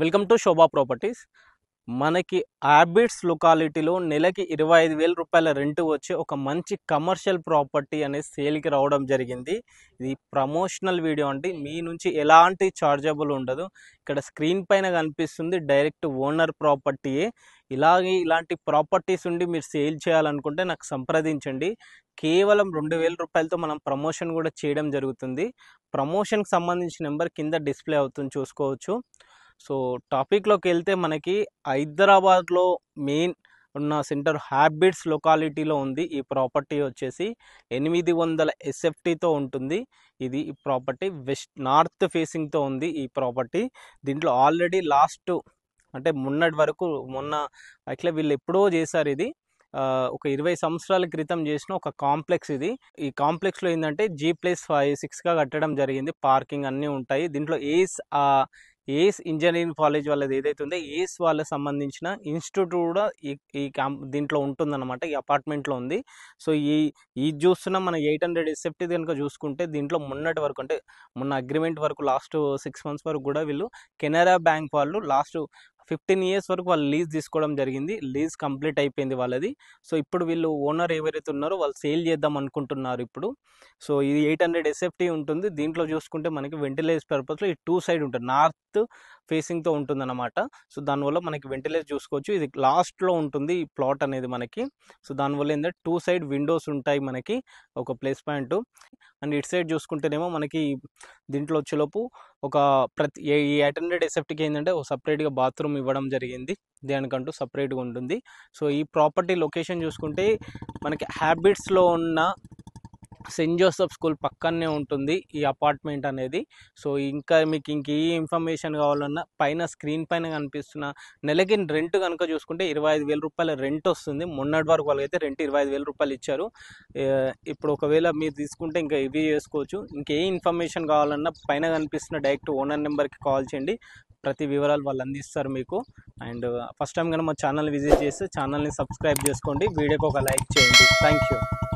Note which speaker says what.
Speaker 1: welcome to Shobha properties మనకి ఆర్బిట్స్ లొకాలిటీలో నెలకి ఇరవై ఐదు వేల రూపాయల రెంట్ వచ్చి ఒక మంచి కమర్షియల్ ప్రాపర్టీ అనేది సేల్కి రావడం జరిగింది ఇది ప్రమోషనల్ వీడియో అంటే మీ నుంచి ఎలాంటి చార్జబుల్ ఉండదు ఇక్కడ స్క్రీన్ పైన కనిపిస్తుంది డైరెక్ట్ ఓనర్ ప్రాపర్టీయే ఇలాగే ఇలాంటి ప్రాపర్టీస్ ఉండి మీరు సేల్ చేయాలనుకుంటే నాకు సంప్రదించండి కేవలం రెండు వేల రూపాయలతో మనం ప్రమోషన్ కూడా చేయడం జరుగుతుంది ప్రమోషన్కి సంబంధించిన నెంబర్ కింద డిస్ప్లే అవుతుంది చూసుకోవచ్చు సో టాపిక్లోకి వెళ్తే మనకి హైదరాబాద్లో మెయిన్ ఉన్న సెంటర్ హ్యాబిట్స్ లొకాలిటీలో ఉంది ఈ ప్రాపర్టీ వచ్చేసి ఎనిమిది వందల ఎస్ఎఫ్టీతో ఉంటుంది ఇది ఈ ప్రాపర్టీ వెస్ట్ నార్త్ ఫేసింగ్తో ఉంది ఈ ప్రాపర్టీ దీంట్లో ఆల్రెడీ లాస్ట్ అంటే మొన్నటి వరకు మొన్న అట్లా వీళ్ళు ఎప్పుడో చేశారు ఇది ఒక ఇరవై సంవత్సరాల క్రితం చేసిన ఒక కాంప్లెక్స్ ఇది ఈ కాంప్లెక్స్లో ఏంటంటే జీ ప్లస్ ఫైవ్ సిక్స్గా కట్టడం జరిగింది పార్కింగ్ అన్నీ ఉంటాయి దీంట్లో ఏ ఏస్ ఇంజనీరింగ్ కాలేజ్ వాళ్ళది ఏదైతే ఉందో ఏస్ వాళ్ళకి సంబంధించిన ఇన్స్టిట్యూట్ కూడా ఈ ఈ క్యాంప్ దీంట్లో ఉంటుందన్నమాట ఈ అపార్ట్మెంట్లో ఉంది సో ఈ ఇది చూస్తున్న మన ఎయిట్ హండ్రెడ్ ఎస్ఎఫ్టీ కనుక చూసుకుంటే దీంట్లో మొన్నటి వరకు అంటే మొన్న అగ్రిమెంట్ వరకు లాస్ట్ సిక్స్ మంత్స్ వరకు కూడా వీళ్ళు కెనరా బ్యాంక్ వాళ్ళు లాస్ట్ ఫిఫ్టీన్ ఇయర్స్ వరకు వాళ్ళు లీజ్ తీసుకోవడం జరిగింది లీజ్ కంప్లీట్ అయిపోయింది వాళ్ళది సో ఇప్పుడు వీళ్ళు ఓనర్ ఎవరైతే ఉన్నారో వాళ్ళు సేల్ చేద్దాం అనుకుంటున్నారు ఇప్పుడు సో ఇది ఎయిట్ హండ్రెడ్ ఎస్ఎఫ్టీ ఉంటుంది దీంట్లో చూసుకుంటే మనకి వెంటిలేషన్ పర్పస్లో ఈ టూ సైడ్ ఉంటుంది నార్త్ ఫేసింగ్తో ఉంటుందన్నమాట సో దానివల్ల మనకి వెంటిలేటర్ చూసుకోవచ్చు ఇది లాస్ట్లో ఉంటుంది ఈ ప్లాట్ అనేది మనకి సో దానివల్ల ఏంటంటే టూ సైడ్ విండోస్ ఉంటాయి మనకి ఒక ప్లేస్ పాయింట్ అండ్ ఇటు సైడ్ చూసుకుంటేనేమో మనకి దీంట్లో వచ్చేలోపు ఒక ప్రతి ఈ అటెండెడ్ ఎసెప్ట్కి ఏంటంటే ఒక సపరేట్గా బాత్రూమ్ ఇవ్వడం జరిగింది దానికంటూ సపరేట్గా ఉంటుంది సో ఈ ప్రాపర్టీ లొకేషన్ చూసుకుంటే మనకి హ్యాబిట్స్లో ఉన్న సెయింట్ జోసఫ్ స్కూల్ పక్కనే ఉంటుంది ఈ అపార్ట్మెంట్ అనేది సో ఇంకా మీకు ఇంక ఏ ఇన్ఫర్మేషన్ కావాలన్నా పైన స్క్రీన్ పైన కనిపిస్తున్న నెలకి రెంట్ కనుక చూసుకుంటే ఇరవై ఐదు వేల రూపాయల రెంట్ వస్తుంది మొన్నటి వరకు వాళ్ళకైతే రెంట్ ఇరవై ఐదు వేల రూపాయలు ఇచ్చారు ఇప్పుడు ఒకవేళ మీరు తీసుకుంటే ఇంకా ఇవి చేసుకోవచ్చు ఇంకే ఇన్ఫర్మేషన్ కావాలన్నా పైన కనిపిస్తున్న డైరెక్ట్ ఓనర్ నెంబర్కి కాల్ చేయండి ప్రతి వివరాలు వాళ్ళు అందిస్తారు మీకు అండ్ ఫస్ట్ టైం కనుక మా ఛానల్ విజిట్ చేస్తే ఛానల్ని సబ్స్క్రైబ్ చేసుకోండి వీడియోకి ఒక లైక్ చేయండి థ్యాంక్ యూ